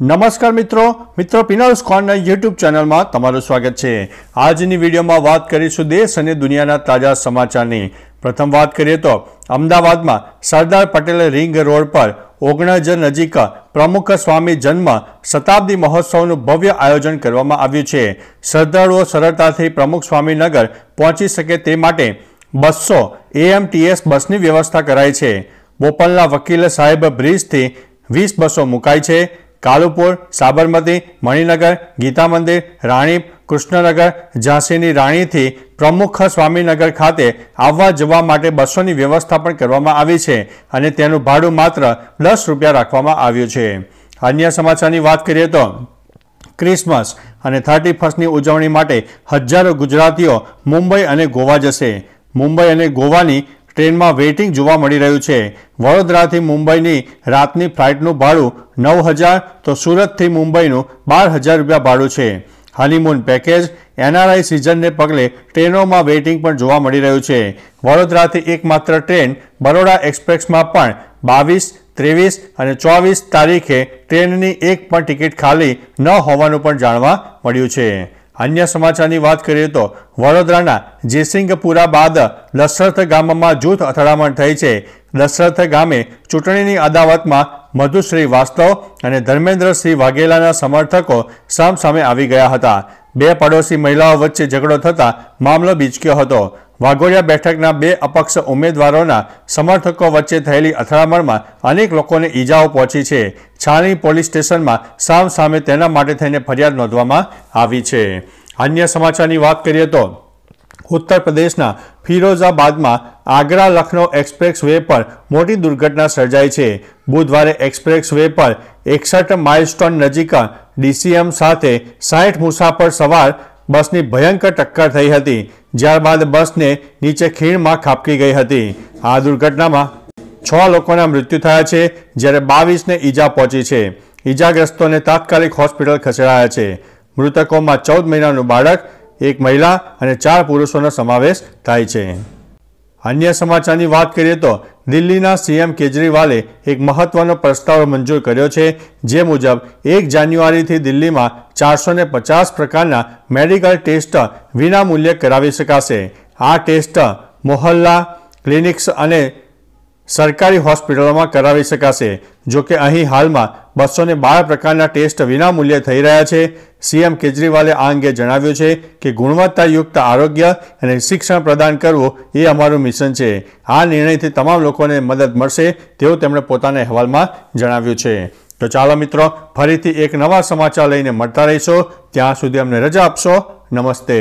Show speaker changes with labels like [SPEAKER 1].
[SPEAKER 1] નમસ્કાર મિત્રો મિત્રો પિનાલ્સ કોર્નર યુટ્યુબ ચેનલમાં તમારું સ્વાગત છે આજની વિડીયોમાં વાત કરીશું દેશ અને દુનિયાના તાજા સમાચારની પ્રથમ વાત કરીએ તો અમદાવાદમાં સરદાર પટેલ રિંગ રોડ પર ઓગણજ નજીક પ્રમુખ સ્વામી જન્મ શતાબ્દી મહોત્સવનું ભવ્ય આયોજન કરવામાં આવ્યું છે શ્રદ્ધાળુઓ સરળતાથી પ્રમુખ સ્વામીનગર પહોંચી શકે તે માટે બસો એએમટીએસ બસની વ્યવસ્થા કરાઈ છે બોપલના વકીલ સાહેબ બ્રિજથી વીસ બસો મુકાઈ છે કાલુપુર સાબરમતી મણિનગર ગીતા મંદિર રાણીપ કૃષ્ણનગર ઝાંસીની રાણીથી પ્રમુખ સ્વામીનગર ખાતે આવવા જવા માટે બસોની વ્યવસ્થા પણ કરવામાં આવી છે અને તેનું ભાડું માત્ર દસ રૂપિયા રાખવામાં આવ્યું છે અન્ય સમાચારની વાત કરીએ તો ક્રિસમસ અને થર્ટી ફર્સ્ટની ઉજવણી માટે હજારો ગુજરાતીઓ મુંબઈ અને ગોવા જશે મુંબઈ અને ગોવાની ટ્રેનમાં વેઇટિંગ જોવા મળી રહ્યું છે વડોદરાથી મુંબઈની રાતની ફ્લાઇટનું ભાડું નવ હજાર તો સુરતથી મુંબઈનું બાર હજાર રૂપિયા ભાડું છે હનીમૂન પેકેજ એનઆરઆઈ સિઝનને પગલે ટ્રેનોમાં વેઇટિંગ પણ જોવા મળી રહ્યું છે વડોદરાથી એકમાત્ર ટ્રેન બરોડા એક્સપ્રેસમાં પણ બાવીસ ત્રેવીસ અને ચોવીસ તારીખે ટ્રેનની એક પણ ટિકિટ ખાલી ન હોવાનું પણ જાણવા મળ્યું છે અન્ય સમાચારની વાત કરીએ તો વડોદરાના જેસિંગપુરા બાદ લસરથ ગામમાં જૂથ અથડામણ થઈ છે લસરથ ગામે ચૂંટણીની અદાવતમાં મધુશ્રી વાસ્તવ અને ધર્મેન્દ્રસિંહ વાઘેલાના સમર્થકો સામસામે આવી ગયા હતા બે પડોશી મહિલાઓ વચ્ચે ઝઘડો થતાં મામલો બીચક્યો હતો વાઘોડિયા બેઠકના બે અપક્ષ ઉમેદવારોના સમર્થકો વચ્ચે થયેલી અથડામણમાં અનેક લોકોને ઈજાઓ પહોંચી છે છાણી પોલીસ સ્ટેશનમાં સામ સામે તેના માટે થઈને ફરિયાદ નોંધવામાં આવી છે અન્ય સમાચારની વાત કરીએ તો ઉત્તર પ્રદેશના ફિરોઝાબાદમાં આગ્રા લખનૌ એક્સપ્રેસ વે પર મોટી દુર્ઘટના સર્જાઈ છે બુધવારે એક્સપ્રેસ વે પર એકસઠ માઇલસ્ટોન નજીક ડીસીએમ સાથે સાઠ મુસાફર સવાર બસની ભયંકર ટક્કર થઈ હતી જ્યારબાદ બસને નીચે ખીણમાં ખાપકી ગઈ હતી આ દુર્ઘટનામાં છ લોકોના મૃત્યુ થયા છે જ્યારે બાવીસને ઈજા પહોંચી છે ઈજાગ્રસ્તોને તાત્કાલિક હોસ્પિટલ ખસેડાયા છે મૃતકોમાં ચૌદ મહિનાનું બાળક એક મહિલા અને ચાર પુરુષોનો સમાવેશ થાય છે અન્ય સમાચારની વાત કરીએ તો દિલ્હીના સીએમ કેજરીવાલે એક મહત્વનો પ્રસ્તાવ મંજૂર કર્યો છે જે મુજબ એક જાન્યુઆરીથી દિલ્હીમાં ચારસો પચાસ પ્રકારના મેડિકલ ટેસ્ટ વિનામૂલ્યે કરાવી શકાશે આ ટેસ્ટ મોહલ્લા ક્લિનિક્સ અને સરકારી હોસ્પિટલોમાં કરાવી શકાશે જો કે અહીં હાલમાં બસો ને બાર પ્રકારના ટેસ્ટ વિનામૂલ્યે થઈ રહ્યા છે સીએમ કેજરીવાલે આ અંગે જણાવ્યું છે કે ગુણવત્તાયુક્ત આરોગ્ય અને શિક્ષણ પ્રદાન કરવું એ અમારું મિશન છે આ નિર્ણયથી તમામ લોકોને મદદ મળશે તેવું તેમણે પોતાના અહેવાલમાં જણાવ્યું છે તો ચાલો મિત્રો ફરીથી એક નવા સમાચાર લઈને મળતા રહીશો ત્યાં સુધી અમને રજા આપશો નમસ્તે